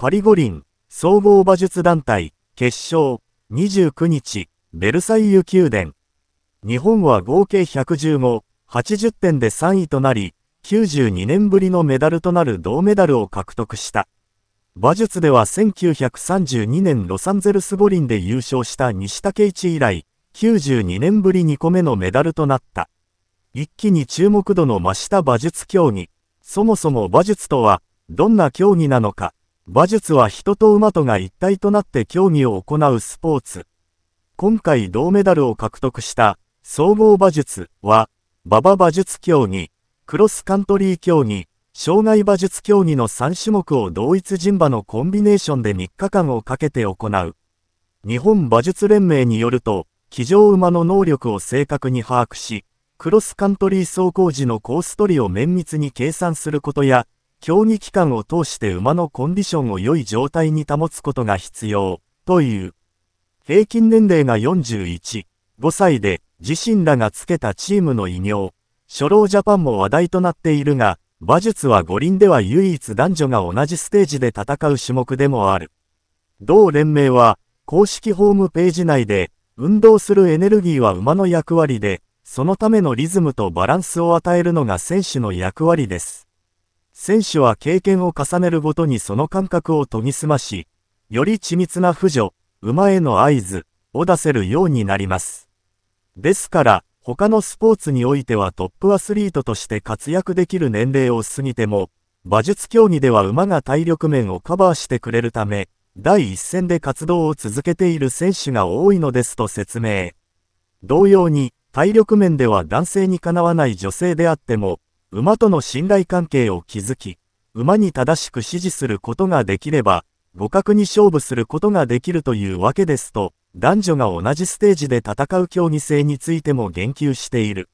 パリ五輪総合馬術団体決勝29日ベルサイユ宮殿日本は合計115、80点で3位となり、92年ぶりのメダルとなる銅メダルを獲得した。馬術では1932年ロサンゼルス五輪で優勝した西竹一以来、92年ぶり2個目のメダルとなった。一気に注目度の増した馬術競技。そもそも馬術とは、どんな競技なのか。馬術は人と馬とが一体となって競技を行うスポーツ。今回銅メダルを獲得した総合馬術は、馬場馬術競技、クロスカントリー競技、障害馬術競技の3種目を同一人馬のコンビネーションで3日間をかけて行う。日本馬術連盟によると、騎乗馬の能力を正確に把握し、クロスカントリー走行時のコース取りを綿密に計算することや、競技期間を通して馬のコンディションを良い状態に保つことが必要、という。平均年齢が41、5歳で自身らがつけたチームの異名、初老ジャパンも話題となっているが、馬術は五輪では唯一男女が同じステージで戦う種目でもある。同連盟は、公式ホームページ内で、運動するエネルギーは馬の役割で、そのためのリズムとバランスを与えるのが選手の役割です。選手は経験を重ねるごとにその感覚を研ぎ澄まし、より緻密な扶助、馬への合図を出せるようになります。ですから、他のスポーツにおいてはトップアスリートとして活躍できる年齢を過ぎても、馬術競技では馬が体力面をカバーしてくれるため、第一線で活動を続けている選手が多いのですと説明。同様に、体力面では男性にかなわない女性であっても、馬との信頼関係を築き、馬に正しく指示することができれば、互角に勝負することができるというわけですと、男女が同じステージで戦う競技性についても言及している。